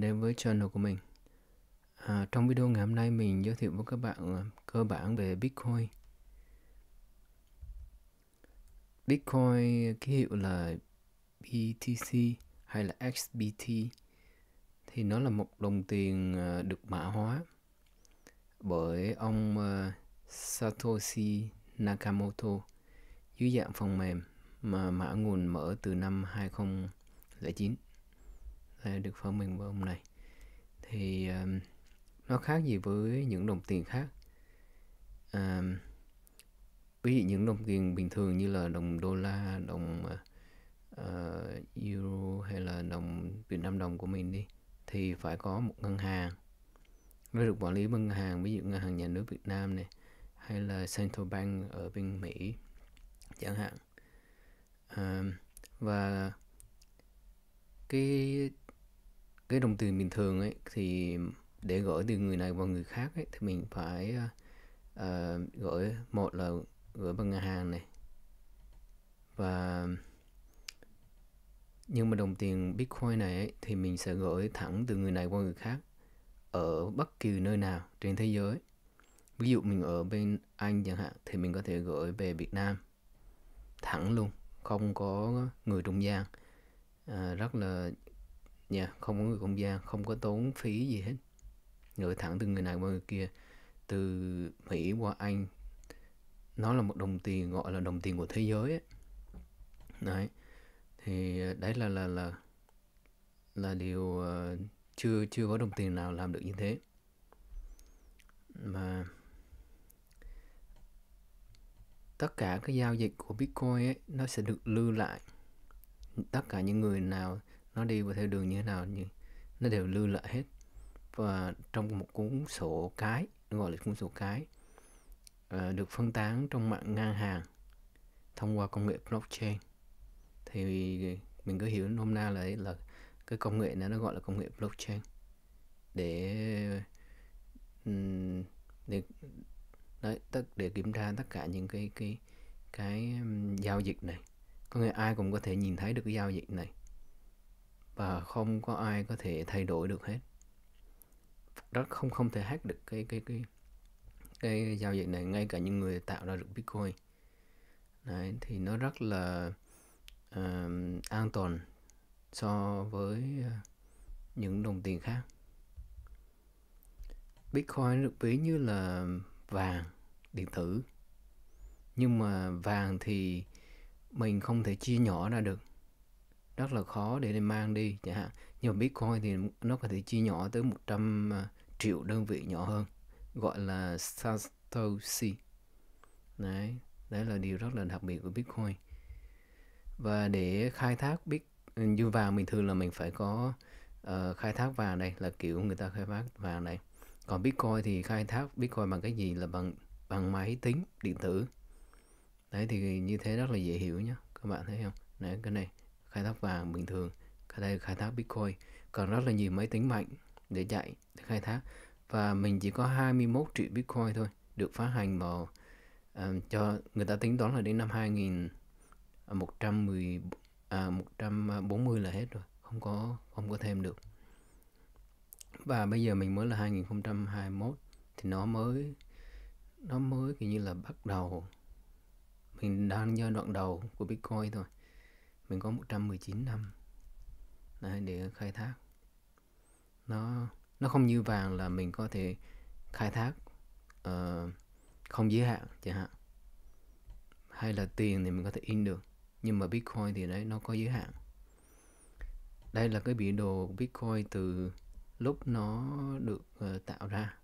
đến với channel của mình à, Trong video ngày hôm nay mình giới thiệu với các bạn à, cơ bản về Bitcoin Bitcoin ký hiệu là BTC hay là XBT thì nó là một đồng tiền à, được mã hóa bởi ông à, Satoshi Nakamoto dưới dạng phần mềm mà mã nguồn mở từ năm 2009 thể được phân mềm của ông này thì um, nó khác gì với những đồng tiền khác um, ví dụ những đồng tiền bình thường như là đồng đô la đồng uh, euro hay là đồng việt nam đồng của mình đi thì phải có một ngân hàng mới được quản lý ngân hàng ví dụ ngân hàng nhà nước việt nam này hay là central bank ở bên mỹ chẳng hạn um, và cái cái đồng tiền bình thường ấy thì để gửi từ người này vào người khác ấy, thì mình phải uh, gửi một là gửi bằng ngân hàng này và nhưng mà đồng tiền Bitcoin này ấy, thì mình sẽ gửi thẳng từ người này qua người khác ở bất kỳ nơi nào trên thế giới. Ví dụ mình ở bên Anh chẳng hạn thì mình có thể gửi về Việt Nam thẳng luôn, không có người trung gian. À, rất là nha không có người công gia không có tốn phí gì hết gửi thẳng từ người này qua người kia từ mỹ qua anh nó là một đồng tiền gọi là đồng tiền của thế giới ấy. đấy thì ờ, đấy là là là là điều uh, chưa chưa có đồng tiền nào làm được như thế mà tất cả cái giao dịch của bitcoin ấy, nó sẽ được lưu lại tất cả những người nào nó đi theo đường như thế nào như nó đều lưu lại hết và trong một cuốn sổ cái gọi là cuốn sổ cái ờ, được phân tán trong mạng ngang hàng thông qua công nghệ blockchain thì mình cứ hiểu nôm na là là cái công nghệ này nó gọi là công nghệ blockchain để để đấy tất để kiểm tra tất cả những cái cái cái giao dịch này có nghĩa ai cũng có thể nhìn thấy được cái giao dịch này và không có ai có thể thay đổi được hết rất không không thể hack được cái cái cái cái giao dịch này ngay cả những người tạo ra được bitcoin Đấy, thì nó rất là uh, an toàn so với ờ, những đồng tiền khác bitcoin được ví như là vàng điện tử nhưng mà vàng thì mình không thể chia nhỏ ra được rất là khó để mang đi chẳng hạn nhưng mà bitcoin thì nó có thể chia nhỏ tới 100 à, triệu đơn vị nhỏ hơn gọi là satoshi đấy đấy là điều rất là đặc biệt của bitcoin và để khai thác bitcoin như vàng bình thường là mình phải có uh, khai thác vàng đây là kiểu người ta khai thác vàng này còn bitcoin thì khai thác bitcoin bằng cái gì là bằng bằng máy tính điện tử đấy thì như thế rất là dễ hiểu nhé các bạn thấy không đấy cái này khai thác vàng bình thường có thể khai thác Bitcoin còn rất là nhiều máy tính mạnh để chạy để khai thác và mình chỉ có 21 triệu Bitcoin thôi được phát hành vào um, cho người ta tính toán là đến năm 2110 à, 140 là hết rồi không có không có thêm được và bây giờ mình mới là 2021 thì nó mới nó mới kiểu như là bắt đầu mình đang giai đoạn đầu của Bitcoin thôi mình có 119 năm Đấy, để khai thác nó nó không như vàng là mình có thể khai thác uh, không giới hạn chẳng hạn hay là tiền thì mình có thể in được nhưng mà bitcoin thì đấy nó có giới hạn đây là cái biểu đồ bitcoin từ lúc nó được uh, tạo ra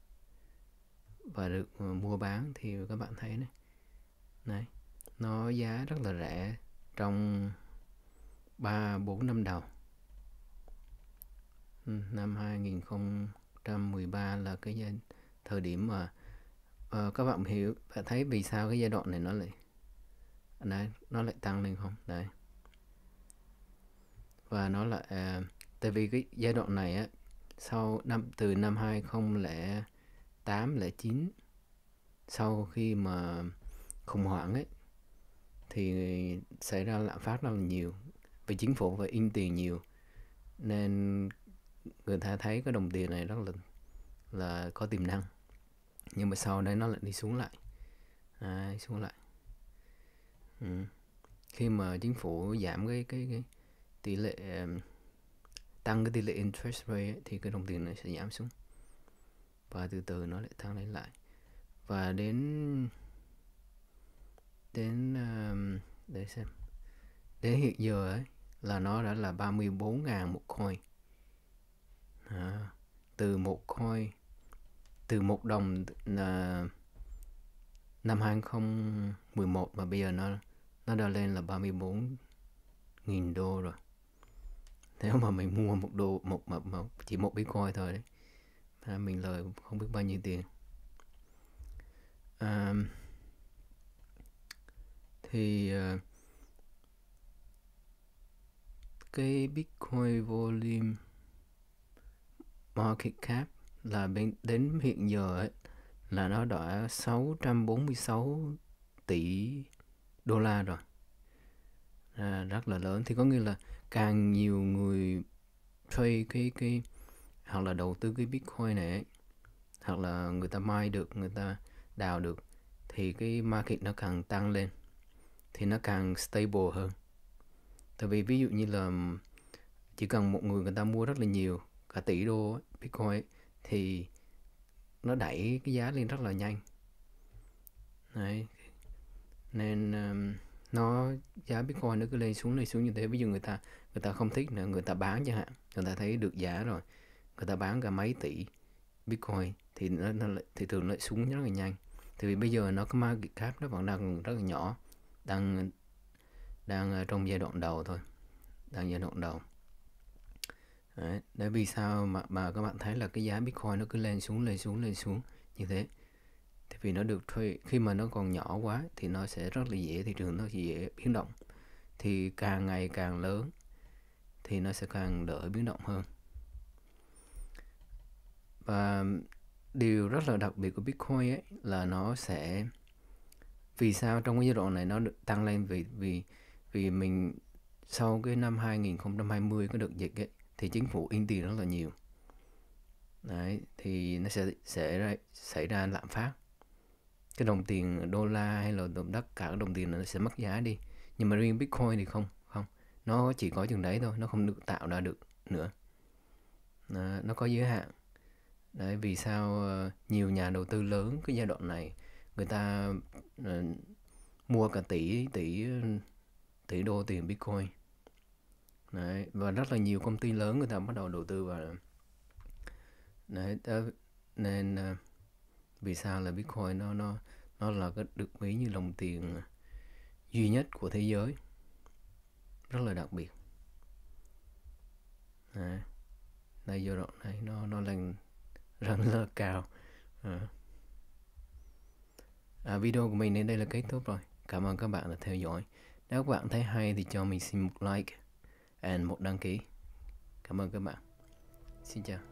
và được uh, mua bán thì các bạn thấy này, này nó giá rất là rẻ trong 3 4 năm đầu. Ừ, năm 2013 là cái thời điểm mà uh, các bạn hiểu và thấy vì sao cái giai đoạn này nó lại đấy, nó lại tăng lên không? Đấy. Và nó lại uh, tại vì cái giai đoạn này á sau năm từ năm 2008 09 sau khi mà khủng hoảng ấy thì xảy ra lạm phát rất là nhiều vì chính phủ phải in tiền nhiều nên người ta thấy cái đồng tiền này rất là là có tiềm năng nhưng mà sau đấy nó lại đi xuống lại à, xuống lại ừ. khi mà chính phủ giảm cái cái cái tỷ lệ tăng cái tỷ lệ interest rate ấy, thì cái đồng tiền này sẽ giảm xuống và từ từ nó lại tăng lên lại và đến đến um, để xem đến hiện giờ ấy là nó đã là 34.000 một coin à, từ một coin từ một đồng là năm 2011 mà bây giờ nó nó đã lên là 34.000 đô rồi nếu mà mình mua một đô một mà, mà chỉ một bitcoin thôi đấy là mình lời không biết bao nhiêu tiền à, thì uh, cái Bitcoin volume market cap là bên đến hiện giờ ấy, là nó đã 646 tỷ đô la rồi à, rất là lớn thì có nghĩa là càng nhiều người trade cái cái hoặc là đầu tư cái bitcoin này ấy, hoặc là người ta mai được người ta đào được thì cái market nó càng tăng lên thì nó càng stable hơn tại vì ví dụ như là chỉ cần một người người ta mua rất là nhiều cả tỷ đô bitcoin thì nó đẩy cái giá lên rất là nhanh đấy nên um, nó giá bitcoin nó cứ lên xuống lên xuống như thế ví dụ người ta người ta không thích nữa người ta bán chẳng hạn người ta thấy được giá rồi người ta bán cả mấy tỷ bitcoin thì nó, nó thì thường nó xuống rất là nhanh thì vì bây giờ nó cái market cap nó vẫn đang rất là nhỏ đang đang ờ, trong giai đoạn đầu thôi đang giai đoạn đầu đấy, đấy vì sao mà mà các bạn thấy là cái giá bitcoin nó cứ lên xuống lên xuống lên xuống như thế thì vì nó được thuê khi mà nó còn nhỏ quá thì nó sẽ rất là dễ thị trường nó dễ biến động thì càng ngày càng lớn thì nó sẽ càng đỡ biến động hơn và điều rất là đặc biệt của Bitcoin ấy là nó sẽ vì sao trong cái giai đoạn này nó được tăng lên vì vì vì mình sau cái năm 2020 có được dịch ấy, thì chính phủ in tiền rất là nhiều đấy thì nó sẽ sẽ ra, xảy ra lạm phát cái đồng tiền đô la hay là đồng đất cả cái đồng tiền nó sẽ mất giá đi nhưng mà riêng bitcoin thì không không nó chỉ có chừng đấy thôi nó không được tạo ra được nữa nó, nó có giới hạn đấy vì sao ờ, nhiều nhà đầu tư lớn cái giai đoạn này người ta uh, mua cả tỷ tỷ tỷ đô tiền Bitcoin Đấy, và rất là nhiều công ty lớn người ta bắt đầu đầu tư vào Đấy, đó, nên uh, vì sao là Bitcoin nó nó nó là cái được ví như đồng tiền duy nhất của thế giới rất là đặc biệt Đấy. đây giai đoạn này nó nó lên rất là cao à. À, video của mình đến đây là kết thúc rồi cảm ơn các bạn đã theo dõi nếu các bạn thấy hay thì cho mình xin một like and một đăng ký. Cảm ơn các bạn. Xin chào.